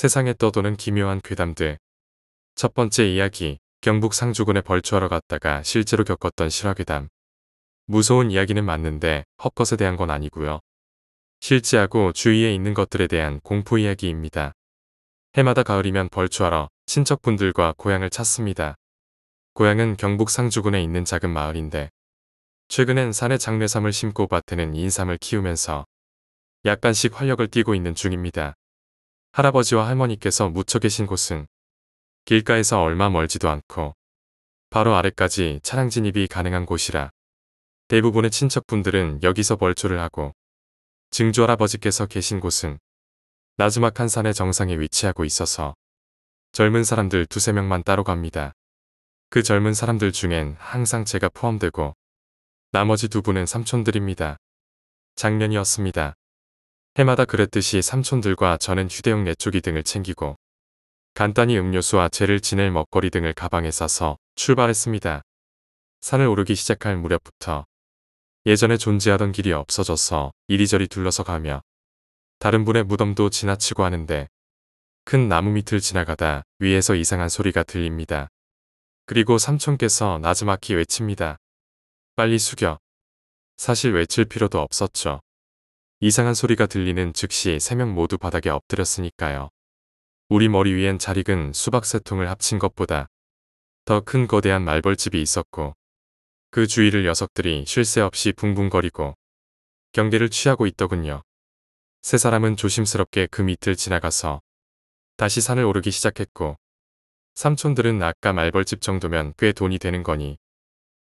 세상에 떠도는 기묘한 괴담들. 첫 번째 이야기, 경북 상주군에 벌초하러 갔다가 실제로 겪었던 실화괴담. 무서운 이야기는 맞는데 헛것에 대한 건 아니고요. 실제하고 주위에 있는 것들에 대한 공포 이야기입니다. 해마다 가을이면 벌초하러 친척분들과 고향을 찾습니다. 고향은 경북 상주군에 있는 작은 마을인데 최근엔 산에 장례삼을 심고 밭에는 인삼을 키우면서 약간씩 활력을 띠고 있는 중입니다. 할아버지와 할머니께서 묻혀 계신 곳은 길가에서 얼마 멀지도 않고 바로 아래까지 차량 진입이 가능한 곳이라 대부분의 친척분들은 여기서 벌초를 하고 증조 할아버지께서 계신 곳은 나즈막한 산의 정상에 위치하고 있어서 젊은 사람들 두세 명만 따로 갑니다. 그 젊은 사람들 중엔 항상 제가 포함되고 나머지 두 분은 삼촌들입니다. 작년이었습니다. 해마다 그랬듯이 삼촌들과 저는 휴대용 내초기 등을 챙기고 간단히 음료수와 재를 지낼 먹거리 등을 가방에 싸서 출발했습니다. 산을 오르기 시작할 무렵부터 예전에 존재하던 길이 없어져서 이리저리 둘러서 가며 다른 분의 무덤도 지나치고 하는데 큰 나무 밑을 지나가다 위에서 이상한 소리가 들립니다. 그리고 삼촌께서 나즈마키 외칩니다. 빨리 숙여. 사실 외칠 필요도 없었죠. 이상한 소리가 들리는 즉시 세 명 모두 바닥에 엎드렸으니까요. 우리 머리 위엔 잘 익은 수박 세 통을 합친 것보다 더 큰 거대한 말벌집이 있었고 그 주위를 녀석들이 쉴 새 없이 붕붕거리고 경계를 취하고 있더군요. 세 사람은 조심스럽게 그 밑을 지나가서 다시 산을 오르기 시작했고 삼촌들은 아까 말벌집 정도면 꽤 돈이 되는 거니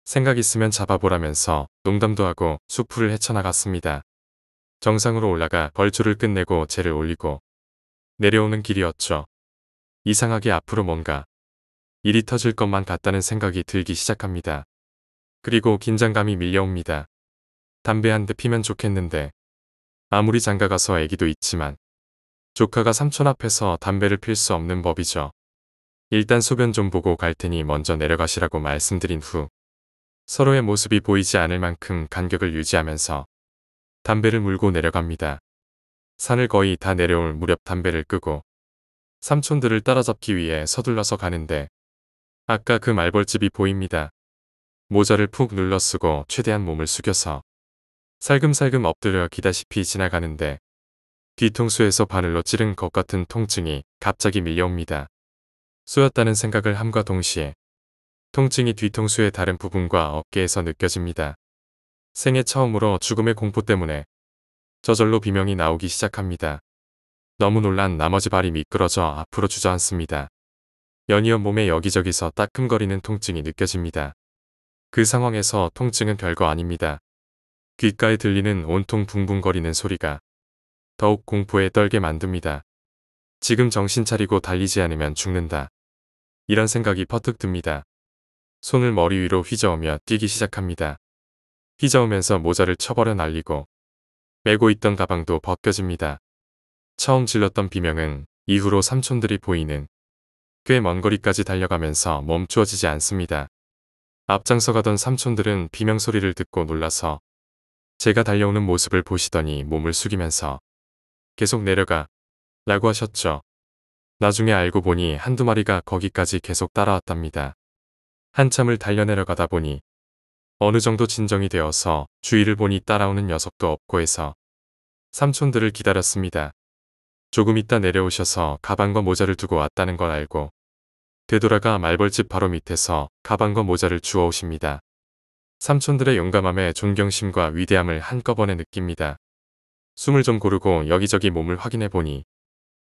생각 있으면 잡아보라면서 농담도 하고 수풀을 헤쳐나갔습니다. 정상으로 올라가 벌초를 끝내고 재를 올리고 내려오는 길이었죠. 이상하게 앞으로 뭔가 일이 터질 것만 같다는 생각이 들기 시작합니다. 그리고 긴장감이 밀려옵니다. 담배 한 대 피면 좋겠는데 아무리 장가가서 애기도 있지만 조카가 삼촌 앞에서 담배를 필 수 없는 법이죠. 일단 소변 좀 보고 갈 테니 먼저 내려가시라고 말씀드린 후 서로의 모습이 보이지 않을 만큼 간격을 유지하면서 담배를 물고 내려갑니다. 산을 거의 다 내려올 무렵 담배를 끄고 삼촌들을 따라잡기 위해 서둘러서 가는데 아까 그 말벌집이 보입니다. 모자를 푹 눌러 쓰고 최대한 몸을 숙여서 살금살금 엎드려 기다시피 지나가는데 뒤통수에서 바늘로 찌른 것 같은 통증이 갑자기 밀려옵니다. 쏘였다는 생각을 함과 동시에 통증이 뒤통수의 다른 부분과 어깨에서 느껴집니다. 생애 처음으로 죽음의 공포 때문에 저절로 비명이 나오기 시작합니다. 너무 놀란 나머지 발이 미끄러져 앞으로 주저앉습니다. 연이어 몸에 여기저기서 따끔거리는 통증이 느껴집니다. 그 상황에서 통증은 별거 아닙니다. 귓가에 들리는 온통 붕붕거리는 소리가 더욱 공포에 떨게 만듭니다. 지금 정신 차리고 달리지 않으면 죽는다. 이런 생각이 퍼뜩 듭니다. 손을 머리 위로 휘저으며 뛰기 시작합니다. 휘저으면서 모자를 쳐버려 날리고 메고 있던 가방도 벗겨집니다. 처음 질렀던 비명은 이후로 삼촌들이 보이는 꽤 먼 거리까지 달려가면서 멈추어지지 않습니다. 앞장서 가던 삼촌들은 비명소리를 듣고 놀라서 제가 달려오는 모습을 보시더니 몸을 숙이면서 계속 내려가 라고 하셨죠. 나중에 알고 보니 한두 마리가 거기까지 계속 따라왔답니다. 한참을 달려 내려가다 보니 어느 정도 진정이 되어서 주위를 보니 따라오는 녀석도 없고 해서 삼촌들을 기다렸습니다. 조금 있다 내려오셔서 가방과 모자를 두고 왔다는 걸 알고 되돌아가 말벌집 바로 밑에서 가방과 모자를 주워오십니다. 삼촌들의 용감함에 존경심과 위대함을 한꺼번에 느낍니다. 숨을 좀 고르고 여기저기 몸을 확인해 보니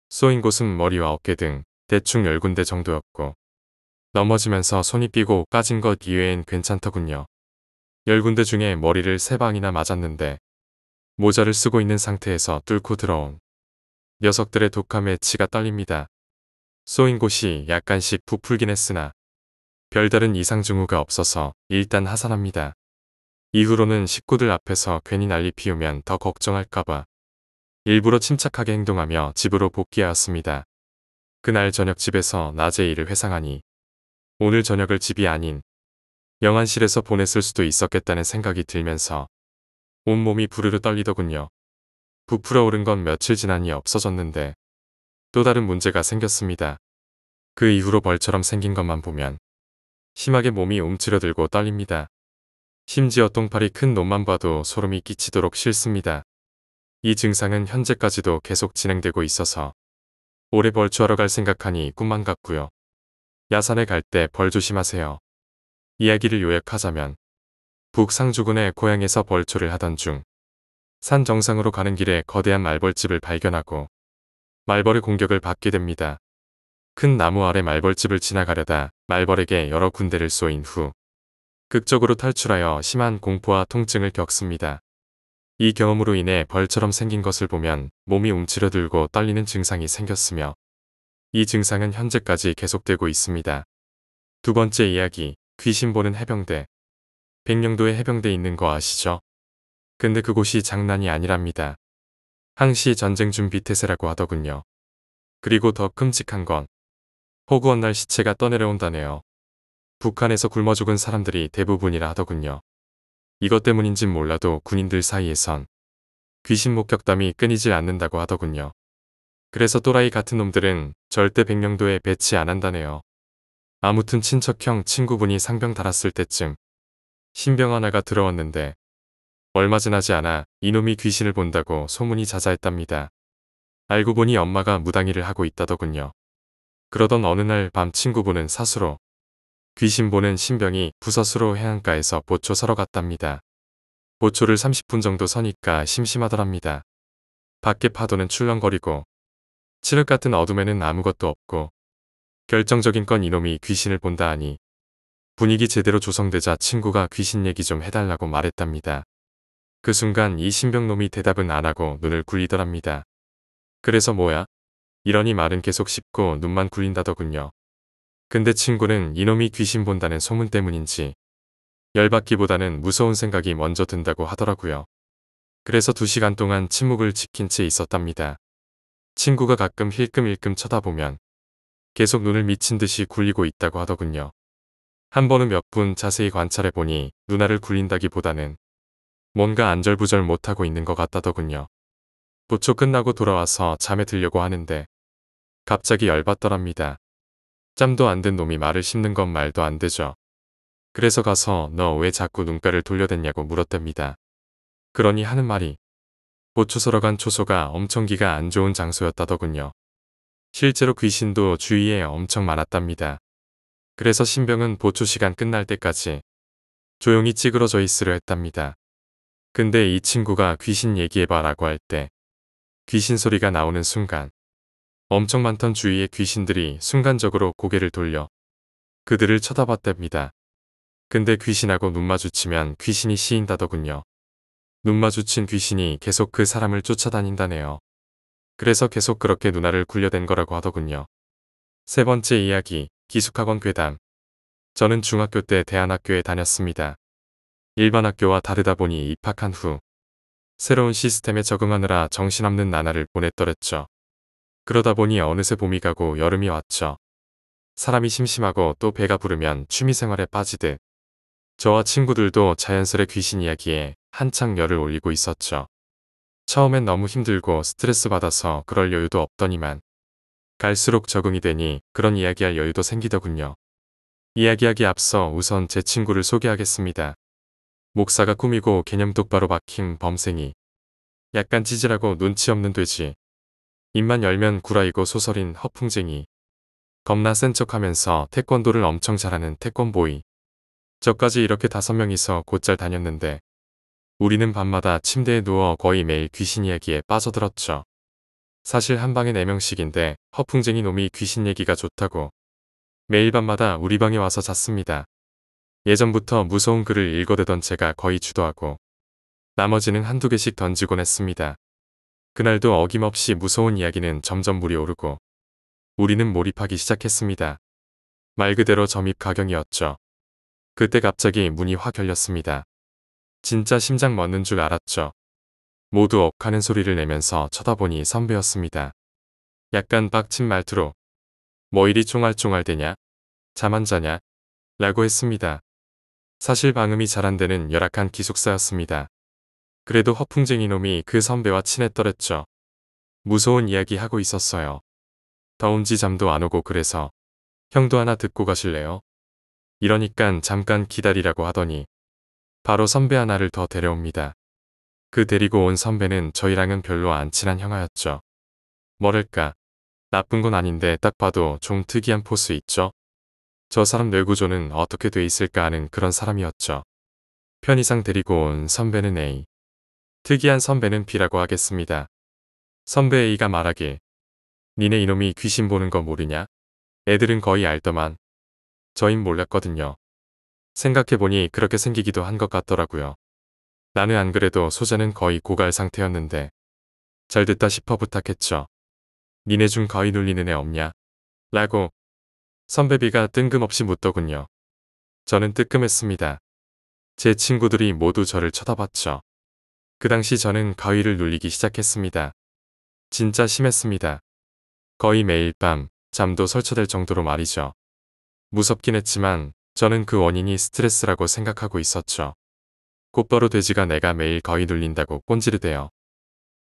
쏘인 곳은 머리와 어깨 등 대충 열군데 정도였고 넘어지면서 손이 삐고 까진 것 이외엔 괜찮더군요. 열 군데 중에 머리를 세 방이나 맞았는데 모자를 쓰고 있는 상태에서 뚫고 들어온 녀석들의 독함에 치가 떨립니다. 쏘인 곳이 약간씩 부풀긴 했으나 별다른 이상 증후가 없어서 일단 하산합니다. 이후로는 식구들 앞에서 괜히 난리 피우면 더 걱정할까봐 일부러 침착하게 행동하며 집으로 복귀하였습니다. 그날 저녁 집에서 낮의 일을 회상하니 오늘 저녁을 집이 아닌 영안실에서 보냈을 수도 있었겠다는 생각이 들면서 온몸이 부르르 떨리더군요. 부풀어 오른 건 며칠 지나니 없어졌는데 또 다른 문제가 생겼습니다. 그 이후로 벌처럼 생긴 것만 보면 심하게 몸이 움츠려들고 떨립니다. 심지어 똥파리큰 놈만 봐도 소름이 끼치도록 싫습니다. 이 증상은 현재까지도 계속 진행되고 있어서 올해 벌주하러 갈 생각하니 꿈만 같고요. 야산에 갈 때 벌 조심하세요. 이야기를 요약하자면 북상주군의 고향에서 벌초를 하던 중 산 정상으로 가는 길에 거대한 말벌집을 발견하고 말벌의 공격을 받게 됩니다. 큰 나무 아래 말벌집을 지나가려다 말벌에게 여러 군데를 쏘인 후 극적으로 탈출하여 심한 공포와 통증을 겪습니다. 이 경험으로 인해 벌처럼 생긴 것을 보면 몸이 움츠러들고 떨리는 증상이 생겼으며 이 증상은 현재까지 계속되고 있습니다. 두 번째 이야기 귀신 보는 해병대. 백령도에 해병대 있는 거 아시죠? 근데 그곳이 장난이 아니랍니다. 항시 전쟁 준비 태세라고 하더군요. 그리고 더 끔찍한 건 호구원 날 시체가 떠내려온다네요. 북한에서 굶어 죽은 사람들이 대부분이라 하더군요. 이것 때문인진 몰라도 군인들 사이에선 귀신 목격담이 끊이질 않는다고 하더군요. 그래서 또라이 같은 놈들은 절대 백령도에 배치 안 한다네요. 아무튼 친척형 친구분이 상병 달았을 때쯤 신병 하나가 들어왔는데 얼마 지나지 않아 이놈이 귀신을 본다고 소문이 자자했답니다. 알고 보니 엄마가 무당일을 하고 있다더군요. 그러던 어느 날 밤 친구분은 사수로 귀신 보는 신병이 부서수로 해안가에서 보초 서러 갔답니다. 보초를 30분 정도 서니까 심심하더랍니다. 밖에 파도는 출렁거리고 칠흑 같은 어둠에는 아무것도 없고 결정적인 건 이놈이 귀신을 본다 하니 분위기 제대로 조성되자 친구가 귀신 얘기 좀 해달라고 말했답니다. 그 순간 이 신병놈이 대답은 안 하고 눈을 굴리더랍니다. 그래서 뭐야? 이러니 말은 계속 씹고 눈만 굴린다더군요. 근데 친구는 이놈이 귀신 본다는 소문 때문인지 열받기보다는 무서운 생각이 먼저 든다고 하더라고요. 그래서 두시간 동안 침묵을 지킨 채 있었답니다. 친구가 가끔 힐끔힐끔 쳐다보면 계속 눈을 미친 듯이 굴리고 있다고 하더군요. 한 번은 몇 분 자세히 관찰해 보니 누나를 굴린다기보다는 뭔가 안절부절 못하고 있는 것 같다더군요. 부초 끝나고 돌아와서 잠에 들려고 하는데 갑자기 열받더랍니다. 짬도 안된 놈이 말을 심는건 말도 안 되죠. 그래서 가서 너 왜 자꾸 눈가를 돌려댔냐고 물었답니다. 그러니 하는 말이 보초서러 간 초소가 엄청 기가 안 좋은 장소였다더군요. 실제로 귀신도 주위에 엄청 많았답니다. 그래서 신병은 보초 시간 끝날 때까지 조용히 찌그러져 있으려 했답니다. 근데 이 친구가 귀신 얘기해봐 라고 할 때 귀신 소리가 나오는 순간 엄청 많던 주위의 귀신들이 순간적으로 고개를 돌려 그들을 쳐다봤답니다. 근데 귀신하고 눈 마주치면 귀신이 시인다더군요눈 마주친 귀신이 계속 그 사람을 쫓아다닌다네요. 그래서 계속 그렇게 누나를 굴려댄 거라고 하더군요. 세 번째 이야기, 기숙학원 괴담. 저는 중학교 때 대안학교에 다녔습니다. 일반 학교와 다르다 보니 입학한 후 새로운 시스템에 적응하느라 정신없는 나날을 보냈더랬죠. 그러다 보니 어느새 봄이 가고 여름이 왔죠. 사람이 심심하고 또 배가 부르면 취미생활에 빠지듯 저와 친구들도 자연스레 귀신 이야기에 한창 열을 올리고 있었죠. 처음엔 너무 힘들고 스트레스 받아서 그럴 여유도 없더니만 갈수록 적응이 되니 그런 이야기할 여유도 생기더군요. 이야기하기 앞서 우선 제 친구를 소개하겠습니다. 목사가 꾸미고 개념 똑바로 박힌 범생이 약간 찌질하고 눈치 없는 돼지 입만 열면 구라이고 소설인 허풍쟁이 겁나 센 척하면서 태권도를 엄청 잘하는 태권보이 저까지 이렇게 다섯 명이서 곧잘 다녔는데 우리는 밤마다 침대에 누워 거의 매일 귀신 이야기에 빠져들었죠. 사실 한 방에 4명씩인데 허풍쟁이 놈이 귀신 얘기가 좋다고 매일 밤마다 우리 방에 와서 잤습니다. 예전부터 무서운 글을 읽어대던 제가 거의 주도하고 나머지는 한두 개씩 던지곤 했습니다. 그날도 어김없이 무서운 이야기는 점점 물이 오르고 우리는 몰입하기 시작했습니다. 말 그대로 점입 가경이었죠. 그때 갑자기 문이 확 열렸습니다. 진짜 심장 멎는 줄 알았죠. 모두 억하는 소리를 내면서 쳐다보니 선배였습니다. 약간 빡친 말투로 뭐 이리 쫑알쫑알되냐잠 안 자냐? 라고 했습니다. 사실 방음이 잘 안 되는 열악한 기숙사였습니다. 그래도 허풍쟁이 놈이 그 선배와 친했더랬죠. 무서운 이야기 하고 있었어요. 더운지 잠도 안 오고 그래서 형도 하나 듣고 가실래요? 이러니깐 잠깐 기다리라고 하더니 바로 선배 하나를 더 데려옵니다. 그 데리고 온 선배는 저희랑은 별로 안 친한 형아였죠. 뭐랄까 나쁜 건 아닌데 딱 봐도 좀 특이한 포스 있죠. 저 사람 뇌구조는 어떻게 돼 있을까 하는 그런 사람이었죠. 편의상 데리고 온 선배는 A. 특이한 선배는 B라고 하겠습니다. 선배 A가 말하길 니네 이놈이 귀신 보는 거 모르냐? 애들은 거의 알더만. 저흰 몰랐거든요. 생각해보니 그렇게 생기기도 한 것 같더라고요. 나는 안 그래도 소자는 거의 고갈 상태였는데 잘 됐다 싶어 부탁했죠. 니네 중 거의 눌리는애 없냐? 라고 선배비가 뜬금없이 묻더군요. 저는 뜨끔했습니다. 제 친구들이 모두 저를 쳐다봤죠. 그 당시 저는 거위를 눌리기 시작했습니다. 진짜 심했습니다. 거의 매일 밤 잠도 설쳐될 정도로 말이죠. 무섭긴 했지만 저는 그 원인이 스트레스라고 생각하고 있었죠. 곧바로 돼지가 내가 매일 거의 눌린다고 꼰지르대요.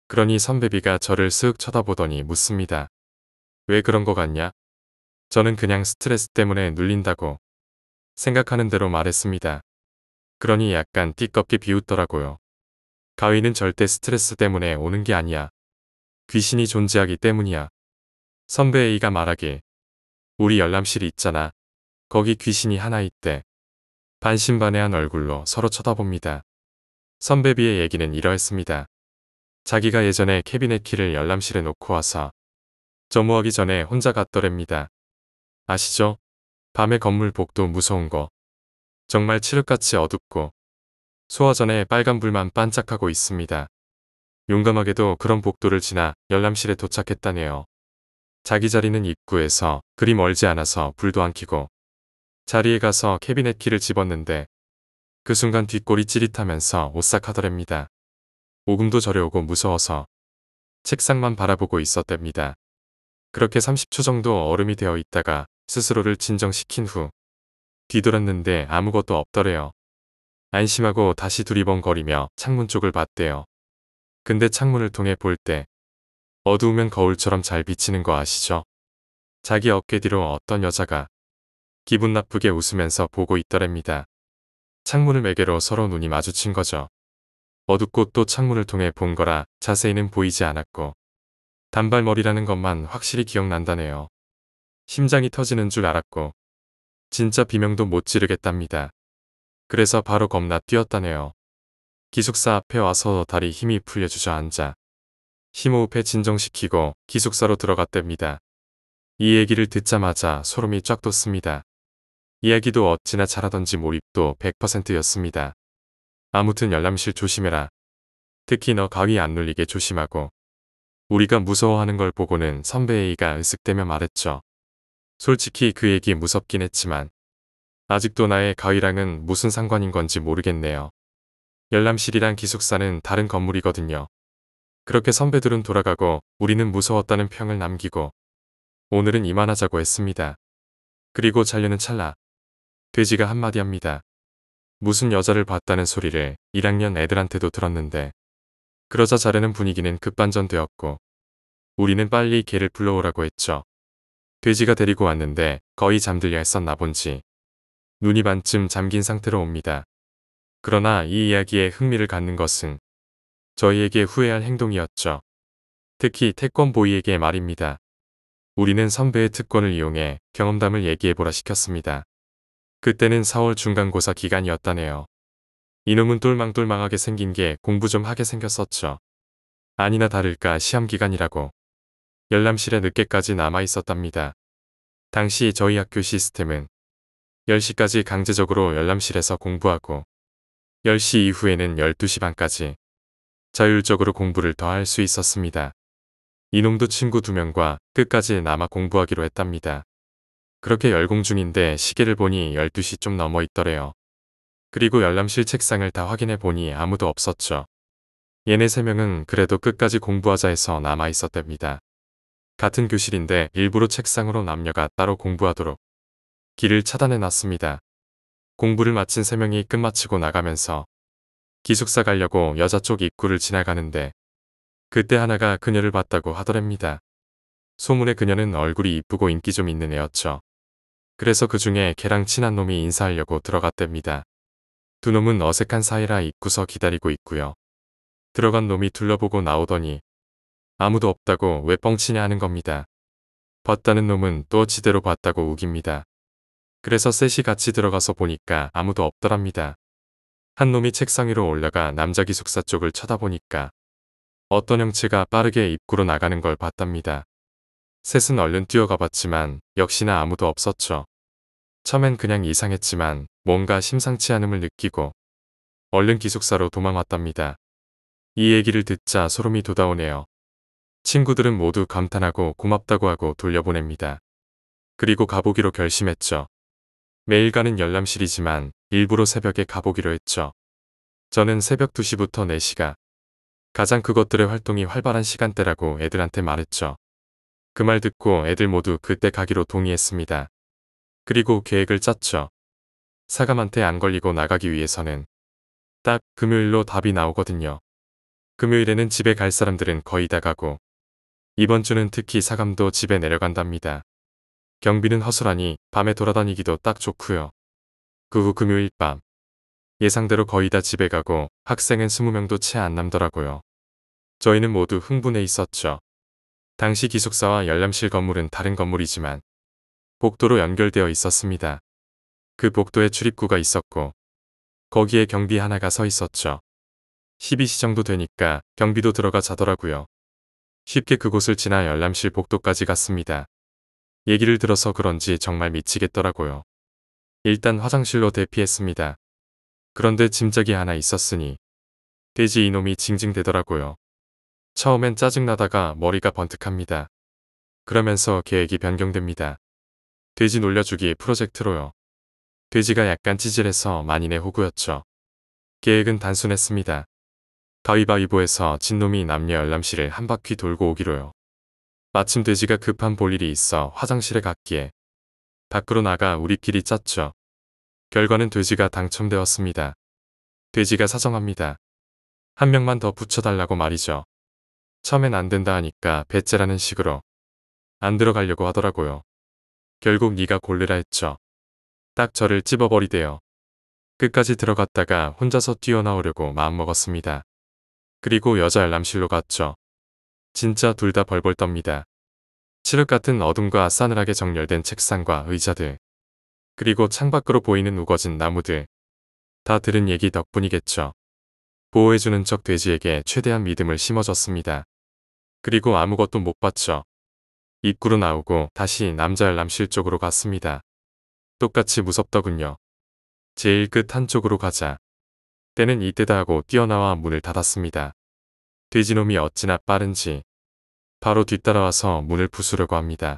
그러니 선배비가 저를 쓱 쳐다보더니 묻습니다. 왜 그런 거 같냐? 저는 그냥 스트레스 때문에 눌린다고 생각하는 대로 말했습니다. 그러니 약간 띠껍게 비웃더라고요. 가위는 절대 스트레스 때문에 오는 게 아니야. 귀신이 존재하기 때문이야. 선배 A가 말하길. 우리 열람실 있잖아. 거기 귀신이 하나 있대. 반신반의한 얼굴로 서로 쳐다봅니다. 선배비의 얘기는 이러했습니다. 자기가 예전에 캐비넷 키를 열람실에 놓고 와서 점호하기 전에 혼자 갔더랍니다. 아시죠? 밤에 건물 복도 무서운 거. 정말 칠흑같이 어둡고 소화 전에 빨간불만 반짝하고 있습니다. 용감하게도 그런 복도를 지나 열람실에 도착했다네요. 자기 자리는 입구에서 그리 멀지 않아서 불도 안 켜고 자리에 가서 캐비넷 키를 집었는데 그 순간 뒷골이 찌릿하면서 오싹하더랍니다. 오금도 저려오고 무서워서 책상만 바라보고 있었답니다. 그렇게 30초 정도 얼음이 되어 있다가 스스로를 진정시킨 후 뒤돌았는데 아무것도 없더래요. 안심하고 다시 두리번거리며 창문 쪽을 봤대요. 근데 창문을 통해 볼 때 어두우면 거울처럼 잘 비치는 거 아시죠? 자기 어깨 뒤로 어떤 여자가 기분 나쁘게 웃으면서 보고 있더랍니다. 창문을 매개로 서로 눈이 마주친 거죠. 어둡고 또 창문을 통해 본 거라 자세히는 보이지 않았고 단발머리라는 것만 확실히 기억난다네요. 심장이 터지는 줄 알았고 진짜 비명도 못 지르겠답니다. 그래서 바로 겁나 뛰었다네요. 기숙사 앞에 와서 다리 힘이 풀려 주자앉아 심호흡에 진정시키고 기숙사로 들어갔답니다. 이 얘기를 듣자마자 소름이 쫙 돋습니다. 이야기도 어찌나 잘하던지 몰입도 100%였습니다. 아무튼 열람실 조심해라. 특히 너 가위 안 눌리게 조심하고. 우리가 무서워하는 걸 보고는 선배 의 A가 으쓱대며 말했죠. 솔직히 그 얘기 무섭긴 했지만 아직도 나의 가위랑은 무슨 상관인 건지 모르겠네요. 열람실이랑 기숙사는 다른 건물이거든요. 그렇게 선배들은 돌아가고 우리는 무서웠다는 평을 남기고 오늘은 이만하자고 했습니다. 그리고 자류는 찰나 돼지가 한마디 합니다. 무슨 여자를 봤다는 소리를 1학년 애들한테도 들었는데 그러자 자르는 분위기는 급반전되었고 우리는 빨리 개를 불러오라고 했죠. 돼지가 데리고 왔는데 거의 잠들려 했었나 본지 눈이 반쯤 잠긴 상태로 옵니다. 그러나 이 이야기에 흥미를 갖는 것은 저희에게 후회할 행동이었죠. 특히 태권보이에게 말입니다. 우리는 선배의 특권을 이용해 경험담을 얘기해보라 시켰습니다. 그때는 4월 중간고사 기간이었다네요. 이놈은 똘망똘망하게 생긴 게 공부 좀 하게 생겼었죠. 아니나 다를까 시험 기간이라고. 열람실에 늦게까지 남아 있었답니다. 당시 저희 학교 시스템은 10시까지 강제적으로 열람실에서 공부하고 10시 이후에는 12시 반까지 자율적으로 공부를 더 할 수 있었습니다. 이놈도 친구 두 명과 끝까지 남아 공부하기로 했답니다. 그렇게 열공 중인데 시계를 보니 12시 좀 넘어 있더래요. 그리고 열람실 책상을 다 확인해 보니 아무도 없었죠. 얘네 세 명은 그래도 끝까지 공부하자 해서 남아 있었답니다. 같은 교실인데 일부러 책상으로 남녀가 따로 공부하도록 길을 차단해 놨습니다. 공부를 마친 세 명이 끝마치고 나가면서 기숙사 가려고 여자 쪽 입구를 지나가는데 그때 하나가 그녀를 봤다고 하더랍니다. 소문에 그녀는 얼굴이 이쁘고 인기 좀 있는 애였죠. 그래서 그 중에 개랑 친한 놈이 인사하려고 들어갔답니다. 두 놈은 어색한 사이라 입구서 기다리고 있고요. 들어간 놈이 둘러보고 나오더니 아무도 없다고 왜 뻥치냐 하는 겁니다. 봤다는 놈은 또 지대로 봤다고 우깁니다. 그래서 셋이 같이 들어가서 보니까 아무도 없더랍니다. 한 놈이 책상 위로 올라가 남자 기숙사 쪽을 쳐다보니까 어떤 형체가 빠르게 입구로 나가는 걸 봤답니다. 셋은 얼른 뛰어가 봤지만 역시나 아무도 없었죠. 처음엔 그냥 이상했지만 뭔가 심상치 않음을 느끼고 얼른 기숙사로 도망왔답니다. 이 얘기를 듣자 소름이 돋아오네요. 친구들은 모두 감탄하고 고맙다고 하고 돌려보냅니다. 그리고 가보기로 결심했죠. 매일 가는 열람실이지만 일부러 새벽에 가보기로 했죠. 저는 새벽 2시부터 4시가 가장 그것들의 활동이 활발한 시간대라고 애들한테 말했죠. 그 말 듣고 애들 모두 그때 가기로 동의했습니다. 그리고 계획을 짰죠. 사감한테 안 걸리고 나가기 위해서는 딱 금요일로 답이 나오거든요. 금요일에는 집에 갈 사람들은 거의 다 가고 이번 주는 특히 사감도 집에 내려간답니다. 경비는 허술하니 밤에 돌아다니기도 딱 좋고요. 그 후 금요일 밤 예상대로 거의 다 집에 가고 학생은 20명도 채 안 남더라고요. 저희는 모두 흥분해 있었죠. 당시 기숙사와 열람실 건물은 다른 건물이지만 복도로 연결되어 있었습니다. 그 복도에 출입구가 있었고 거기에 경비 하나가 서 있었죠. 12시 정도 되니까 경비도 들어가 자더라고요. 쉽게 그곳을 지나 열람실 복도까지 갔습니다. 얘기를 들어서 그런지 정말 미치겠더라고요. 일단 화장실로 대피했습니다. 그런데 짐작이 하나 있었으니 돼지 이놈이 징징대더라고요. 처음엔 짜증나다가 머리가 번뜩합니다. 그러면서 계획이 변경됩니다. 돼지 놀려주기 프로젝트로요. 돼지가 약간 찌질해서 만인의 호구였죠. 계획은 단순했습니다. 가위바위보에서 진놈이 남녀 열람실을 한 바퀴 돌고 오기로요. 마침 돼지가 급한 볼일이 있어 화장실에 갔기에 밖으로 나가 우리끼리 짰죠. 결과는 돼지가 당첨되었습니다. 돼지가 사정합니다. 한 명만 더 붙여달라고 말이죠. 처음엔 안 된다 하니까 배째라는 식으로 안 들어가려고 하더라고요. 결국 네가 골르라 했죠. 딱 저를 찝어버리대요. 끝까지 들어갔다가 혼자서 뛰어나오려고 마음먹었습니다. 그리고 여자 알람실로 갔죠. 진짜 둘 다 벌벌 떱니다. 칠흑 같은 어둠과 싸늘하게 정렬된 책상과 의자들. 그리고 창밖으로 보이는 우거진 나무들. 다 들은 얘기 덕분이겠죠. 보호해주는 척 돼지에게 최대한 믿음을 심어줬습니다. 그리고 아무것도 못 봤죠. 입구로 나오고 다시 남자열 남실 쪽으로 갔습니다. 똑같이 무섭더군요. 제일 끝 한쪽으로 가자. 때는 이때다 하고 뛰어나와 문을 닫았습니다. 돼지놈이 어찌나 빠른지 바로 뒤따라와서 문을 부수려고 합니다.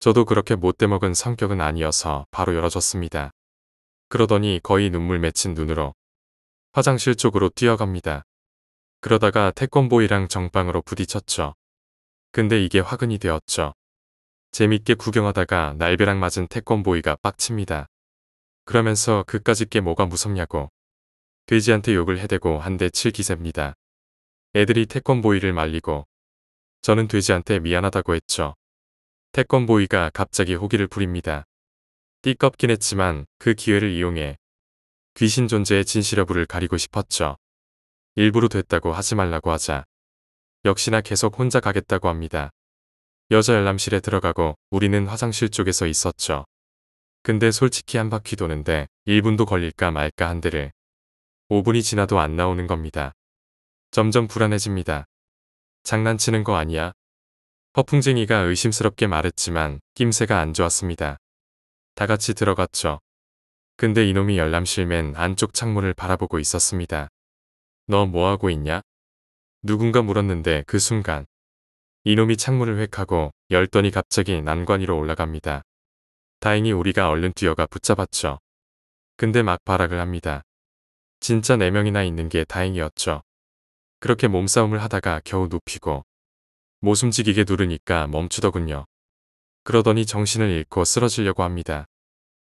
저도 그렇게 못돼먹은 성격은 아니어서 바로 열어줬습니다. 그러더니 거의 눈물 맺힌 눈으로 화장실 쪽으로 뛰어갑니다. 그러다가 태권보이랑 정방으로 부딪혔죠. 근데 이게 화근이 되었죠. 재밌게 구경하다가 날벼락 맞은 태권보이가 빡칩니다. 그러면서 그까짓 게 뭐가 무섭냐고. 돼지한테 욕을 해대고 한 대 칠 기세입니다. 애들이 태권보이를 말리고 저는 돼지한테 미안하다고 했죠. 태권보이가 갑자기 호기를 부립니다. 띠껍긴 했지만 그 기회를 이용해 귀신 존재의 진실 여부를 가리고 싶었죠. 일부러 됐다고 하지 말라고 하자. 역시나 계속 혼자 가겠다고 합니다. 여자 열람실에 들어가고 우리는 화장실 쪽에서 있었죠. 근데 솔직히 한 바퀴 도는데 1분도 걸릴까 말까 한데를 5분이 지나도 안 나오는 겁니다. 점점 불안해집니다. 장난치는 거 아니야? 허풍쟁이가 의심스럽게 말했지만 낌새가 안 좋았습니다. 다 같이 들어갔죠. 근데 이놈이 열람실 맨 안쪽 창문을 바라보고 있었습니다. 너 뭐하고 있냐? 누군가 물었는데 그 순간 이놈이 창문을 획하고 열더니 갑자기 난관 위로 올라갑니다. 다행히 우리가 얼른 뛰어가 붙잡았죠. 근데 막 발악을 합니다. 진짜 4명이나 있는 게 다행이었죠. 그렇게 몸싸움을 하다가 겨우 눕히고 모숨지기게 누르니까 멈추더군요. 그러더니 정신을 잃고 쓰러지려고 합니다.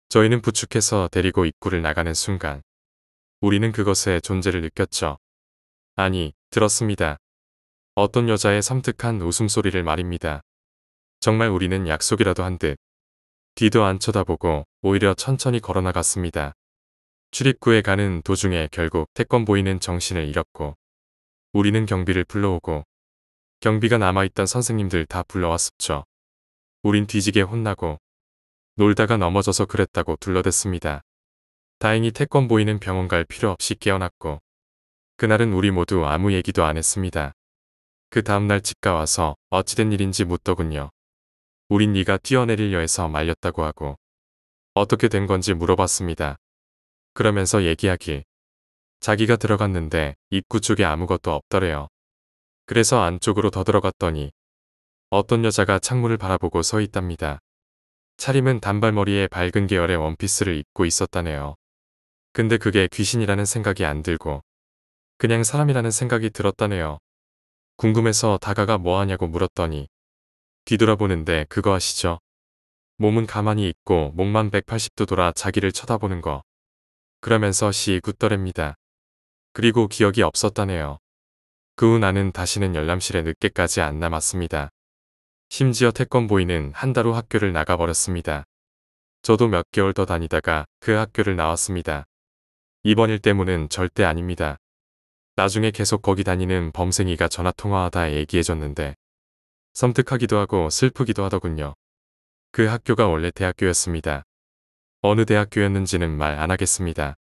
저희는 부축해서 데리고 입구를 나가는 순간 우리는 그것의 존재를 느꼈죠. 아니, 들었습니다. 어떤 여자의 섬뜩한 웃음소리를 말입니다. 정말 우리는 약속이라도 한 듯. 뒤도 안 쳐다보고 오히려 천천히 걸어나갔습니다. 출입구에 가는 도중에 결국 태권 보이는 정신을 잃었고 우리는 경비를 불러오고 경비가 남아있던 선생님들 다 불러왔었죠. 우린 뒤지게 혼나고 놀다가 넘어져서 그랬다고 둘러댔습니다. 다행히 태권 보이는 병원 갈 필요 없이 깨어났고 그날은 우리 모두 아무 얘기도 안 했습니다. 그 다음날 집가 와서 어찌된 일인지 묻더군요. 우린 네가 뛰어내리려 해서 말렸다고 하고 어떻게 된 건지 물어봤습니다. 그러면서 얘기하기. 자기가 들어갔는데 입구 쪽에 아무것도 없더래요. 그래서 안쪽으로 더 들어갔더니 어떤 여자가 창문을 바라보고 서 있답니다. 차림은 단발머리에 밝은 계열의 원피스를 입고 있었다네요. 근데 그게 귀신이라는 생각이 안 들고 그냥 사람이라는 생각이 들었다네요. 궁금해서 다가가 뭐하냐고 물었더니 뒤돌아보는데 그거 아시죠? 몸은 가만히 있고 목만 180도 돌아 자기를 쳐다보는 거. 그러면서 시 굳더랍니다. 그리고 기억이 없었다네요. 그 후 나는 다시는 열람실에 늦게까지 안 남았습니다. 심지어 태권보이는 한 달 후 학교를 나가버렸습니다. 저도 몇 개월 더 다니다가 그 학교를 나왔습니다. 이번 일 때문은 절대 아닙니다. 나중에 계속 거기 다니는 범생이가 전화통화하다 얘기해줬는데 섬뜩하기도 하고 슬프기도 하더군요. 그 학교가 원래 대학교였습니다. 어느 대학교였는지는 말 안 하겠습니다.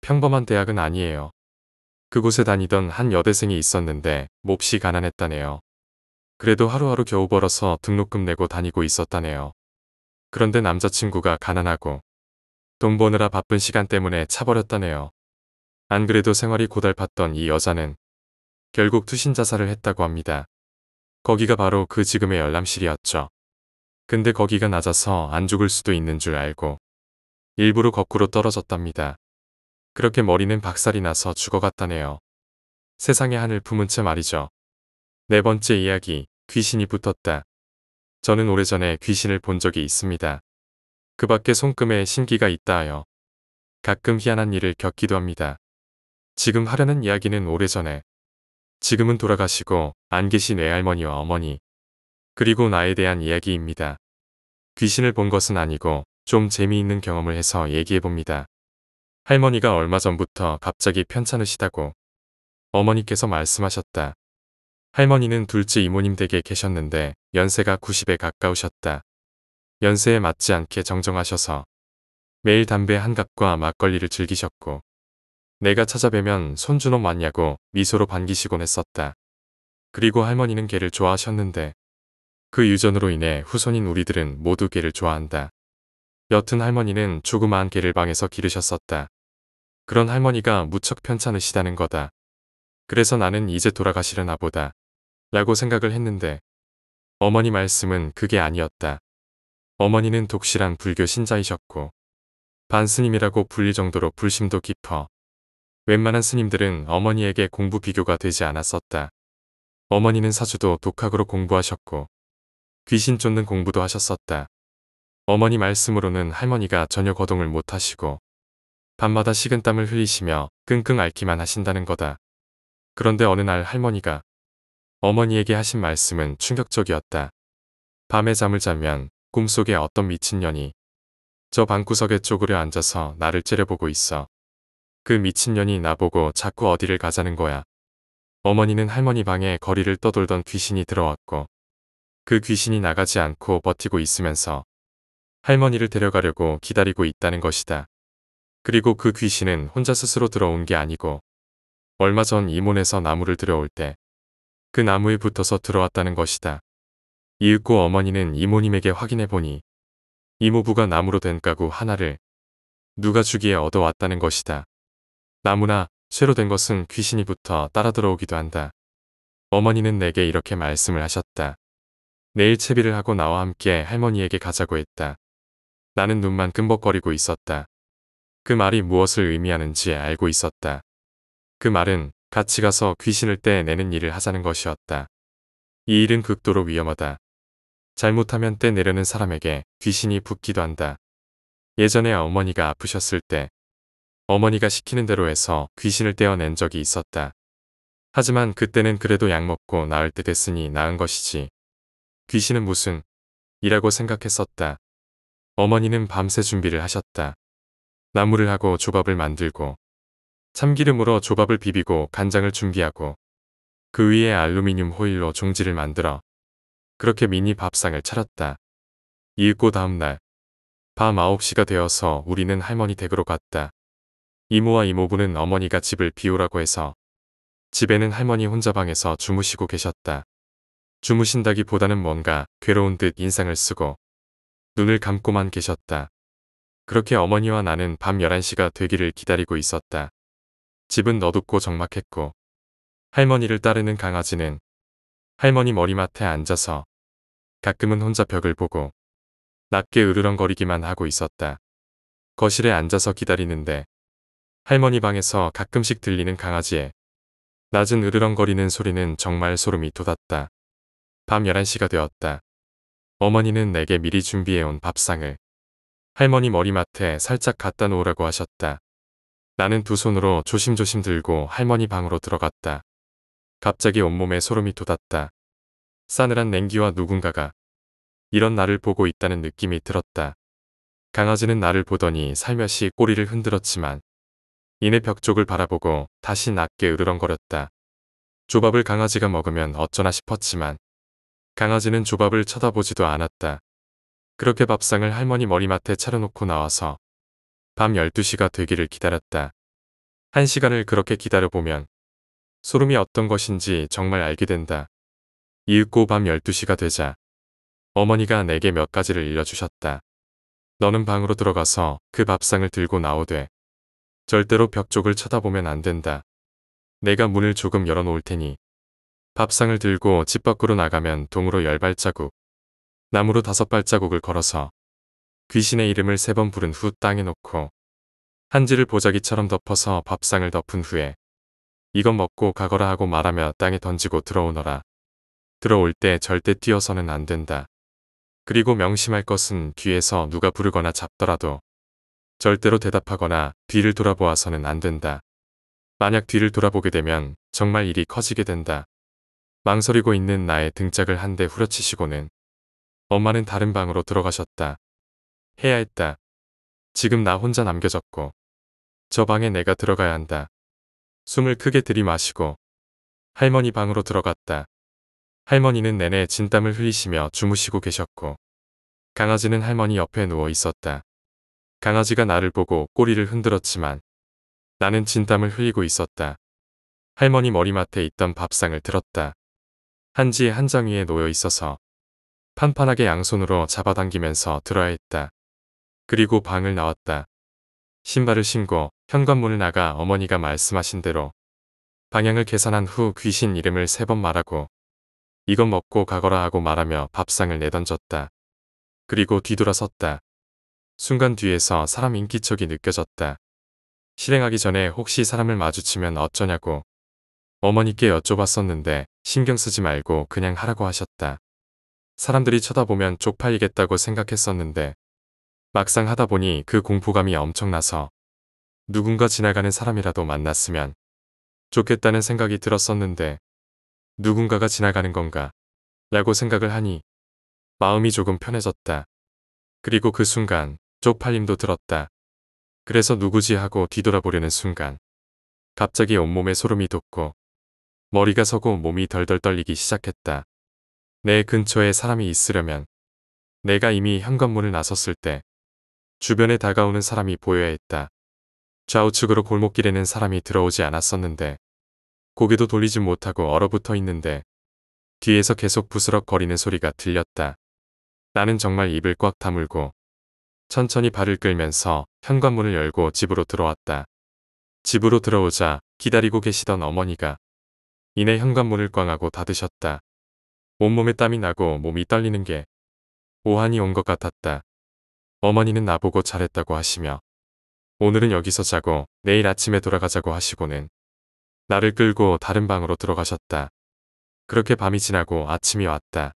평범한 대학은 아니에요. 그곳에 다니던 한 여대생이 있었는데 몹시 가난했다네요. 그래도 하루하루 겨우 벌어서 등록금 내고 다니고 있었다네요. 그런데 남자친구가 가난하고 돈 버느라 바쁜 시간 때문에 차버렸다네요. 안 그래도 생활이 고달팠던 이 여자는 결국 투신 자살을 했다고 합니다. 거기가 바로 그 지금의 열람실이었죠. 근데 거기가 낮아서 안 죽을 수도 있는 줄 알고 일부러 거꾸로 떨어졌답니다. 그렇게 머리는 박살이 나서 죽어갔다네요. 세상의 한을 품은 채 말이죠. 네 번째 이야기, 귀신이 붙었다. 저는 오래전에 귀신을 본 적이 있습니다. 그 밖에 손금에 신기가 있다 하여 가끔 희한한 일을 겪기도 합니다. 지금 하려는 이야기는 오래전에 지금은 돌아가시고 안 계신 외할머니와 어머니 그리고 나에 대한 이야기입니다. 귀신을 본 것은 아니고 좀 재미있는 경험을 해서 얘기해봅니다. 할머니가 얼마 전부터 갑자기 편찮으시다고 어머니께서 말씀하셨다. 할머니는 둘째 이모님 댁에 계셨는데 연세가 90에 가까우셨다. 연세에 맞지 않게 정정하셔서 매일 담배 한 갑과 막걸리를 즐기셨고 내가 찾아뵈면 손주놈 맞냐고 미소로 반기시곤 했었다. 그리고 할머니는 개를 좋아하셨는데 그 유전으로 인해 후손인 우리들은 모두 개를 좋아한다. 여튼 할머니는 조그마한 개를 방에서 기르셨었다. 그런 할머니가 무척 편찮으시다는 거다. 그래서 나는 이제 돌아가시려나 보다. 라고 생각을 했는데 어머니 말씀은 그게 아니었다. 어머니는 독실한 불교 신자이셨고 반스님이라고 불릴 정도로 불심도 깊어 웬만한 스님들은 어머니에게 공부 비교가 되지 않았었다. 어머니는 사주도 독학으로 공부하셨고 귀신 쫓는 공부도 하셨었다. 어머니 말씀으로는 할머니가 전혀 거동을 못하시고 밤마다 식은땀을 흘리시며 끙끙 앓기만 하신다는 거다. 그런데 어느 날 할머니가 어머니에게 하신 말씀은 충격적이었다. 밤에 잠을 자면 꿈속에 어떤 미친년이 저 방구석에 쪼그려 앉아서 나를 째려보고 있어. 그 미친년이 나보고 자꾸 어디를 가자는 거야. 어머니는 할머니 방에 거리를 떠돌던 귀신이 들어왔고 그 귀신이 나가지 않고 버티고 있으면서 할머니를 데려가려고 기다리고 있다는 것이다. 그리고 그 귀신은 혼자 스스로 들어온 게 아니고 얼마 전 이몬에서 나무를 들여올 때 그 나무에 붙어서 들어왔다는 것이다. 이윽고 어머니는 이모님에게 확인해 보니 이모부가 나무로 된 가구 하나를 누가 주기에 얻어왔다는 것이다. 나무나 쇠로 된 것은 귀신이 붙어 따라 들어오기도 한다. 어머니는 내게 이렇게 말씀을 하셨다. 내일 채비를 하고 나와 함께 할머니에게 가자고 했다. 나는 눈만 끔벅거리고 있었다. 그 말이 무엇을 의미하는지 알고 있었다. 그 말은 같이 가서 귀신을 떼내는 일을 하자는 것이었다. 이 일은 극도로 위험하다. 잘못하면 떼내려는 사람에게 귀신이 붙기도 한다. 예전에 어머니가 아프셨을 때 어머니가 시키는 대로 해서 귀신을 떼어낸 적이 있었다. 하지만 그때는 그래도 약 먹고 나을 때 됐으니 나은 것이지. 귀신은 무슨 이라고 생각했었다. 어머니는 밤새 준비를 하셨다. 나무를 하고 조밥을 만들고 참기름으로 조밥을 비비고 간장을 준비하고 그 위에 알루미늄 호일로 종지를 만들어 그렇게 미니 밥상을 차렸다. 이윽고 다음날 밤 9시가 되어서 우리는 할머니 댁으로 갔다. 이모와 이모부는 어머니가 집을 비우라고 해서 집에는 할머니 혼자 방에서 주무시고 계셨다. 주무신다기보다는 뭔가 괴로운 듯 인상을 쓰고 눈을 감고만 계셨다. 그렇게 어머니와 나는 밤 11시가 되기를 기다리고 있었다. 집은 너둡고 적막했고 할머니를 따르는 강아지는 할머니 머리맡에 앉아서 가끔은 혼자 벽을 보고 낮게 으르렁거리기만 하고 있었다. 거실에 앉아서 기다리는데 할머니 방에서 가끔씩 들리는 강아지의 낮은 으르렁거리는 소리는 정말 소름이 돋았다. 밤 11시가 되었다. 어머니는 내게 미리 준비해온 밥상을 할머니 머리맡에 살짝 갖다 놓으라고 하셨다. 나는 두 손으로 조심조심 들고 할머니 방으로 들어갔다. 갑자기 온몸에 소름이 돋았다. 싸늘한 냉기와 누군가가 이런 나를 보고 있다는 느낌이 들었다. 강아지는 나를 보더니 살며시 꼬리를 흔들었지만 이내 벽 쪽을 바라보고 다시 낮게 으르렁거렸다. 조밥을 강아지가 먹으면 어쩌나 싶었지만 강아지는 조밥을 쳐다보지도 않았다. 그렇게 밥상을 할머니 머리맡에 차려놓고 나와서 밤 12시가 되기를 기다렸다. 한 시간을 그렇게 기다려보면 소름이 어떤 것인지 정말 알게 된다. 이윽고 밤 12시가 되자 어머니가 내게 몇 가지를 일러주셨다. 너는 방으로 들어가서 그 밥상을 들고 나오되 절대로 벽 쪽을 쳐다보면 안 된다. 내가 문을 조금 열어놓을 테니. 밥상을 들고 집 밖으로 나가면 동으로 열 발자국, 나무로 다섯 발자국을 걸어서 귀신의 이름을 세 번 부른 후 땅에 놓고 한지를 보자기처럼 덮어서 밥상을 덮은 후에 이건 먹고 가거라 하고 말하며 땅에 던지고 들어오너라. 들어올 때 절대 뛰어서는 안 된다. 그리고 명심할 것은 귀에서 누가 부르거나 잡더라도 절대로 대답하거나 뒤를 돌아보아서는 안 된다. 만약 뒤를 돌아보게 되면 정말 일이 커지게 된다. 망설이고 있는 나의 등짝을 한 대 후려치시고는 엄마는 다른 방으로 들어가셨다. 해야 했다. 지금 나 혼자 남겨졌고 저 방에 내가 들어가야 한다. 숨을 크게 들이마시고 할머니 방으로 들어갔다. 할머니는 내내 진땀을 흘리시며 주무시고 계셨고 강아지는 할머니 옆에 누워 있었다. 강아지가 나를 보고 꼬리를 흔들었지만 나는 진땀을 흘리고 있었다. 할머니 머리맡에 있던 밥상을 들었다. 한지의 한 장 위에 놓여 있어서 판판하게 양손으로 잡아당기면서 들어야 했다. 그리고 방을 나왔다. 신발을 신고 현관문을 나가 어머니가 말씀하신 대로 방향을 계산한 후 귀신 이름을 세 번 말하고 이건 먹고 가거라 하고 말하며 밥상을 내던졌다. 그리고 뒤돌아섰다. 순간 뒤에서 사람 인기척이 느껴졌다. 실행하기 전에 혹시 사람을 마주치면 어쩌냐고 어머니께 여쭤봤었는데 신경 쓰지 말고 그냥 하라고 하셨다. 사람들이 쳐다보면 쪽팔리겠다고 생각했었는데 막상 하다 보니 그 공포감이 엄청나서 누군가 지나가는 사람이라도 만났으면 좋겠다는 생각이 들었었는데 누군가가 지나가는 건가 라고 생각을 하니 마음이 조금 편해졌다. 그리고 그 순간 쪽팔림도 들었다. 그래서 누구지 하고 뒤돌아보려는 순간 갑자기 온몸에 소름이 돋고 머리가 서고 몸이 덜덜 떨리기 시작했다. 내 근처에 사람이 있으려면 내가 이미 현관문을 나섰을 때 주변에 다가오는 사람이 보여야 했다. 좌우측으로 골목길에는 사람이 들어오지 않았었는데 고개도 돌리지 못하고 얼어붙어 있는데 뒤에서 계속 부스럭거리는 소리가 들렸다. 나는 정말 입을 꽉 다물고 천천히 발을 끌면서 현관문을 열고 집으로 들어왔다. 집으로 들어오자 기다리고 계시던 어머니가 이내 현관문을 꽝하고 닫으셨다. 온몸에 땀이 나고 몸이 떨리는 게 오한이 온 것 같았다. 어머니는 나보고 잘했다고 하시며 오늘은 여기서 자고 내일 아침에 돌아가자고 하시고는 나를 끌고 다른 방으로 들어가셨다. 그렇게 밤이 지나고 아침이 왔다.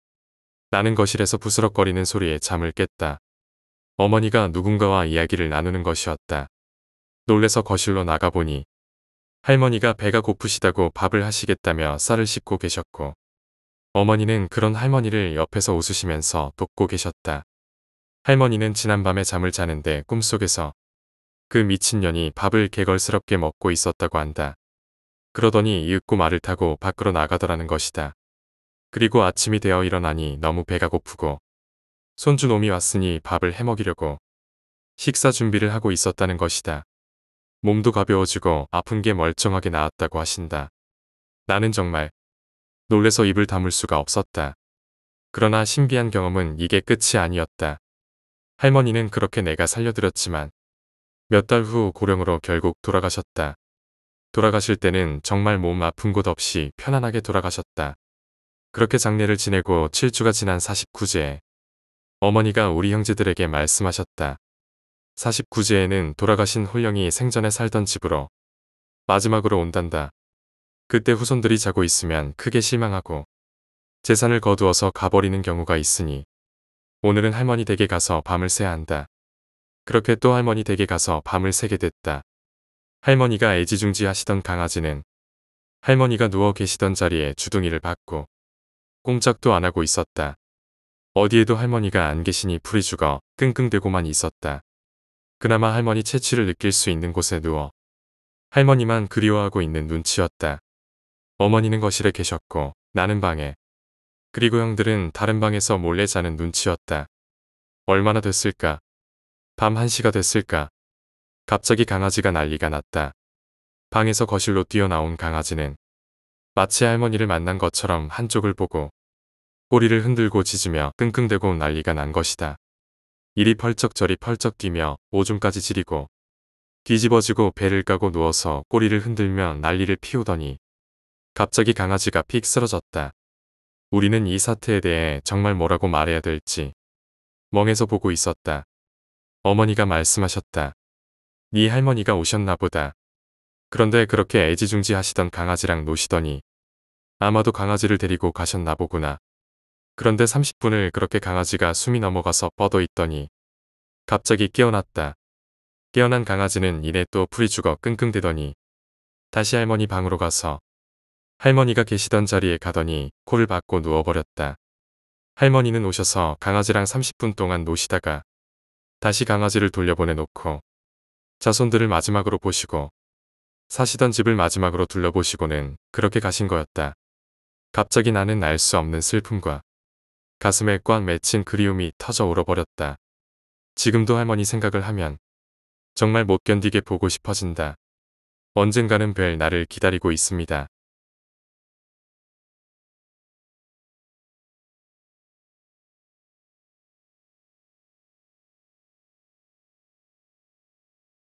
나는 거실에서 부스럭거리는 소리에 잠을 깼다. 어머니가 누군가와 이야기를 나누는 것이었다. 놀래서 거실로 나가보니 할머니가 배가 고프시다고 밥을 하시겠다며 쌀을 씻고 계셨고 어머니는 그런 할머니를 옆에서 웃으시면서 돕고 계셨다. 할머니는 지난밤에 잠을 자는데 꿈속에서 그 미친년이 밥을 개걸스럽게 먹고 있었다고 한다. 그러더니 이윽고 말을 타고 밖으로 나가더라는 것이다. 그리고 아침이 되어 일어나니 너무 배가 고프고 손주놈이 왔으니 밥을 해먹이려고 식사 준비를 하고 있었다는 것이다. 몸도 가벼워지고 아픈 게 멀쩡하게 나았다고 하신다. 나는 정말 놀래서 입을 다물 수가 없었다. 그러나 신비한 경험은 이게 끝이 아니었다. 할머니는 그렇게 내가 살려드렸지만 몇 달 후 고령으로 결국 돌아가셨다. 돌아가실 때는 정말 몸 아픈 곳 없이 편안하게 돌아가셨다. 그렇게 장례를 지내고 7주가 지난 49제에 어머니가 우리 형제들에게 말씀하셨다. 49제에는 돌아가신 홀령이 생전에 살던 집으로 마지막으로 온단다. 그때 후손들이 자고 있으면 크게 실망하고 재산을 거두어서 가버리는 경우가 있으니 오늘은 할머니 댁에 가서 밤을 새야 한다. 그렇게 또 할머니 댁에 가서 밤을 새게 됐다. 할머니가 애지중지 하시던 강아지는 할머니가 누워 계시던 자리에 주둥이를 받고 꼼짝도 안 하고 있었다. 어디에도 할머니가 안 계시니 풀이 죽어 끙끙대고만 있었다. 그나마 할머니 채취를 느낄 수 있는 곳에 누워 할머니만 그리워하고 있는 눈치였다. 어머니는 거실에 계셨고 나는 방에 그리고 형들은 다른 방에서 몰래 자는 눈치였다. 얼마나 됐을까? 밤 1시가 됐을까? 갑자기 강아지가 난리가 났다. 방에서 거실로 뛰어나온 강아지는 마치 할머니를 만난 것처럼 한쪽을 보고 꼬리를 흔들고 짖으며 끙끙대고 난리가 난 것이다. 이리 펄쩍 저리 펄쩍 뛰며 오줌까지 지리고 뒤집어지고 배를 까고 누워서 꼬리를 흔들며 난리를 피우더니 갑자기 강아지가 픽 쓰러졌다. 우리는 이 사태에 대해 정말 뭐라고 말해야 될지 멍해서 보고 있었다. 어머니가 말씀하셨다. 네 할머니가 오셨나 보다. 그런데 그렇게 애지중지 하시던 강아지랑 노시더니 아마도 강아지를 데리고 가셨나 보구나. 그런데 30분을 그렇게 강아지가 숨이 넘어가서 뻗어 있더니 갑자기 깨어났다. 깨어난 강아지는 이내 또 풀이 죽어 끙끙대더니 다시 할머니 방으로 가서 할머니가 계시던 자리에 가더니 코를 박고 누워버렸다. 할머니는 오셔서 강아지랑 30분 동안 노시다가 다시 강아지를 돌려보내놓고 자손들을 마지막으로 보시고 사시던 집을 마지막으로 둘러보시고는 그렇게 가신 거였다. 갑자기 나는 알 수 없는 슬픔과 가슴에 꽉 맺힌 그리움이 터져 울어버렸다. 지금도 할머니 생각을 하면 정말 못 견디게 보고 싶어진다. 언젠가는 뵐 나를 기다리고 있습니다.